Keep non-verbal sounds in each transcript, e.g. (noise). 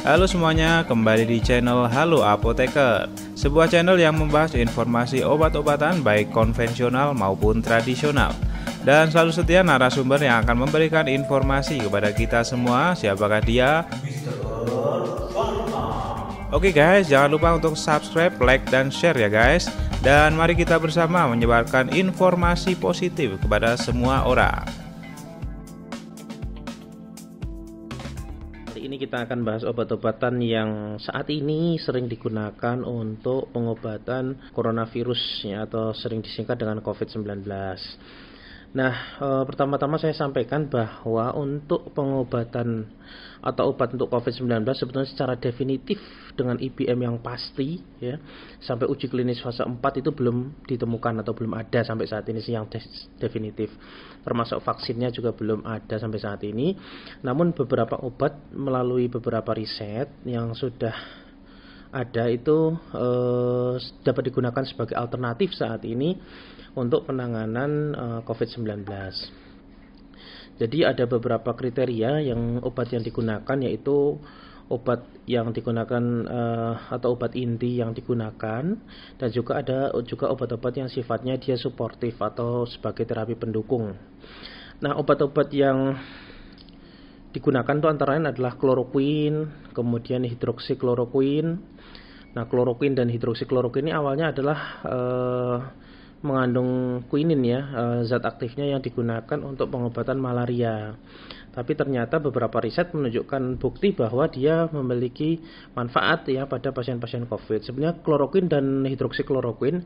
Halo semuanya, kembali di channel Halo Apoteker Sebuah channel yang membahas informasi obat-obatan baik konvensional maupun tradisional Dan selalu setia narasumber yang akan memberikan informasi kepada kita semua Siapakah dia? Oke guys, jangan lupa untuk subscribe, like, dan share ya guys Dan mari kita bersama menyebarkan informasi positif kepada semua orang Kali ini kita akan bahas obat-obatan yang saat ini sering digunakan untuk pengobatan coronavirus ya, atau sering disingkat dengan COVID-19. Nah, e, pertama-tama saya sampaikan bahwa untuk pengobatan atau obat untuk COVID-19 sebetulnya secara definitif dengan IBM yang pasti ya, sampai uji klinis fase 4 itu belum ditemukan atau belum ada sampai saat ini sih yang definitif. Termasuk vaksinnya juga belum ada sampai saat ini. Namun beberapa obat melalui beberapa riset yang sudah ada itu eh, dapat digunakan sebagai alternatif saat ini untuk penanganan eh, COVID-19. Jadi ada beberapa kriteria yang obat yang digunakan yaitu obat yang digunakan uh, atau obat inti yang digunakan dan juga ada juga obat-obat yang sifatnya dia suportif atau sebagai terapi pendukung. Nah, obat-obat yang digunakan tuh antara lain adalah kloroquin, kemudian hidroksikloroquin. Nah, kloroquin dan hidroksikloroquin ini awalnya adalah eh, mengandung quinin ya, eh, zat aktifnya yang digunakan untuk pengobatan malaria. Tapi ternyata beberapa riset menunjukkan bukti bahwa dia memiliki manfaat ya pada pasien-pasien COVID. Sebenarnya kloroquin dan hidroksikloroquin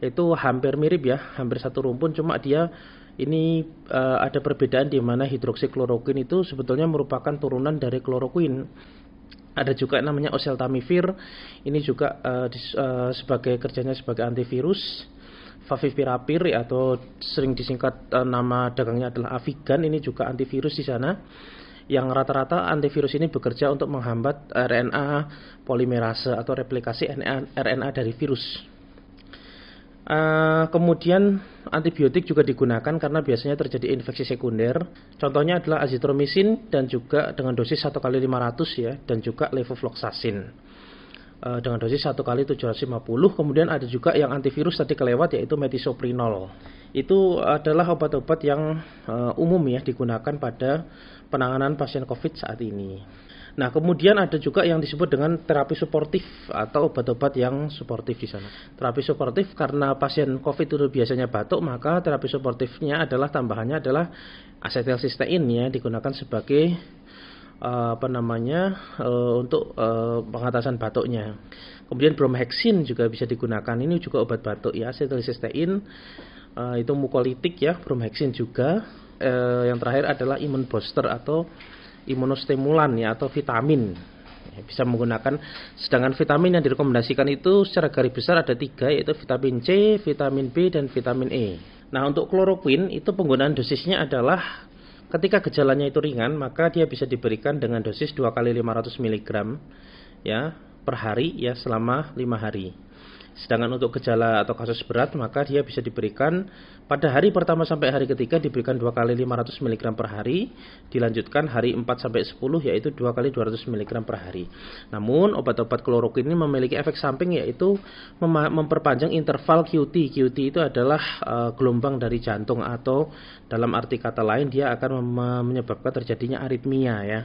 itu hampir mirip ya, hampir satu rumpun, cuma dia ini uh, ada perbedaan di mana hidroksikloroquine itu sebetulnya merupakan turunan dari kloroquine. Ada juga namanya oseltamivir, ini juga uh, eh, di, uh, eh, sebagai kerjanya sebagai antivirus. Favipiravir atau sering disingkat uh, nama dagangnya adalah Avigan, ini juga antivirus di sana. Yang rata-rata antivirus ini bekerja untuk menghambat RNA polimerase atau replikasi RNA dari virus. Eh, kemudian antibiotik juga digunakan karena biasanya terjadi infeksi sekunder. Contohnya adalah azitromisin dan juga dengan dosis 1 kali 500 ya dan juga levofloxacin uh, dengan dosis 1 kali 750. Kemudian ada juga yang antivirus tadi kelewat yaitu metisoprinol. Itu adalah obat-obat yang uh, umum ya digunakan pada penanganan pasien COVID saat ini. Nah, kemudian ada juga yang disebut dengan terapi suportif atau obat-obat yang suportif di sana. Terapi suportif karena pasien COVID itu biasanya batuk, maka terapi suportifnya adalah tambahannya adalah asetilsistein ya digunakan sebagai uh, apa namanya uh, untuk uh, pengatasan batuknya. Kemudian bromhexin juga bisa digunakan. Ini juga obat batuk ya, asetilsistein uh, itu mukolitik ya, bromhexin juga. Uh, yang terakhir adalah imun booster atau imunostimulan ya atau vitamin ya, bisa menggunakan sedangkan vitamin yang direkomendasikan itu secara garis besar ada tiga yaitu vitamin C, vitamin B dan vitamin E. Nah untuk kloroquin itu penggunaan dosisnya adalah ketika gejalanya itu ringan maka dia bisa diberikan dengan dosis 2 kali 500 mg ya per hari ya selama 5 hari. Sedangkan untuk gejala atau kasus berat maka dia bisa diberikan pada hari pertama sampai hari ketiga diberikan 2 kali 500 mg per hari, dilanjutkan hari 4 sampai 10 yaitu 2 kali 200 mg per hari. Namun obat-obat klorokin ini memiliki efek samping yaitu mem memperpanjang interval QT. QT itu adalah uh, gelombang dari jantung atau dalam arti kata lain dia akan menyebabkan terjadinya aritmia ya,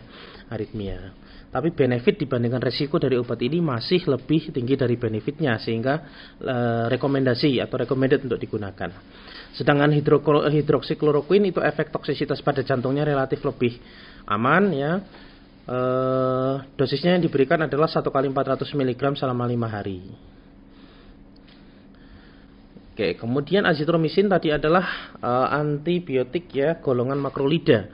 aritmia. Tapi benefit dibandingkan resiko dari obat ini masih lebih tinggi dari benefitnya sehingga uh, rekomendasi atau recommended untuk digunakan. Sedangkan hidroksikloroquine itu efek toksisitas pada jantungnya relatif lebih aman ya. Uh, dosisnya yang diberikan adalah 1 kali 400 mg selama 5 hari. Oke, kemudian azitromisin tadi adalah uh, antibiotik ya golongan makrolida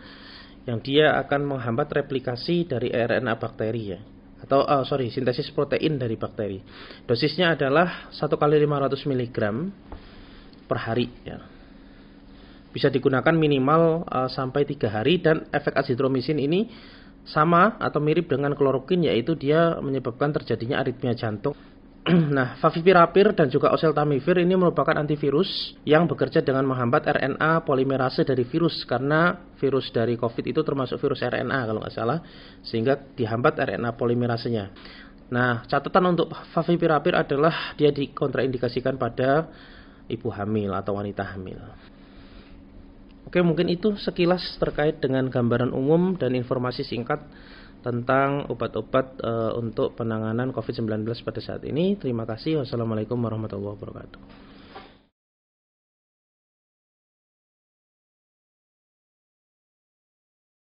yang dia akan menghambat replikasi dari RNA bakteri ya atau uh, sorry sintesis protein dari bakteri. Dosisnya adalah 1 kali 500 mg per hari ya. Bisa digunakan minimal uh, sampai tiga hari dan efek azitromisin ini sama atau mirip dengan klorokin yaitu dia menyebabkan terjadinya aritmia jantung. (clears throat) nah, favipiravir dan juga oseltamivir ini merupakan antivirus yang bekerja dengan menghambat RNA polimerase dari virus karena virus dari COVID itu termasuk virus RNA kalau nggak salah, sehingga dihambat RNA polimerasenya. Nah, catatan untuk favipiravir adalah dia dikontraindikasikan pada ibu hamil atau wanita hamil. Oke, mungkin itu sekilas terkait dengan gambaran umum dan informasi singkat tentang obat-obat e, untuk penanganan COVID-19 pada saat ini. Terima kasih. Wassalamualaikum warahmatullahi wabarakatuh.